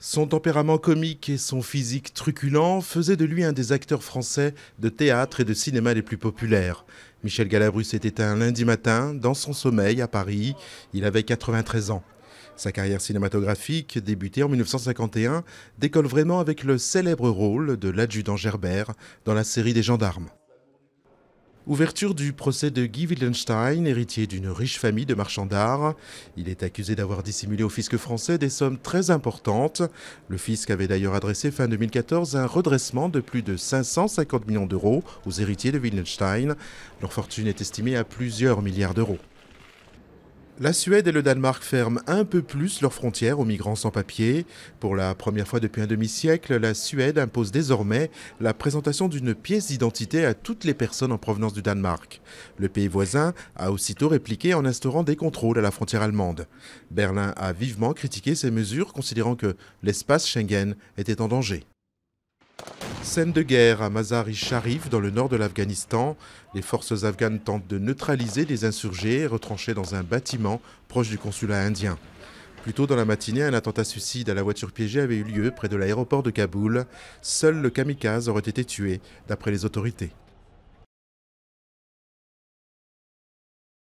Son tempérament comique et son physique truculent faisaient de lui un des acteurs français de théâtre et de cinéma les plus populaires. Michel Galabru s'était éteint lundi matin dans son sommeil à Paris. Il avait 93 ans. Sa carrière cinématographique, débutée en 1951, décolle vraiment avec le célèbre rôle de l'adjudant Gerbert dans la série des gendarmes. Ouverture du procès de Guy Wittgenstein, héritier d'une riche famille de marchands d'art. Il est accusé d'avoir dissimulé au fisc français des sommes très importantes. Le fisc avait d'ailleurs adressé fin 2014 un redressement de plus de 550 millions d'euros aux héritiers de Wittgenstein. Leur fortune est estimée à plusieurs milliards d'euros. La Suède et le Danemark ferment un peu plus leurs frontières aux migrants sans papier. Pour la première fois depuis un demi-siècle, la Suède impose désormais la présentation d'une pièce d'identité à toutes les personnes en provenance du Danemark. Le pays voisin a aussitôt répliqué en instaurant des contrôles à la frontière allemande. Berlin a vivement critiqué ces mesures, considérant que l'espace Schengen était en danger. Scène de guerre à Mazar-i-Sharif, dans le nord de l'Afghanistan. Les forces afghanes tentent de neutraliser les insurgés retranchés dans un bâtiment proche du consulat indien. Plus tôt dans la matinée, un attentat suicide à la voiture piégée avait eu lieu près de l'aéroport de Kaboul. Seul le kamikaze aurait été tué, d'après les autorités.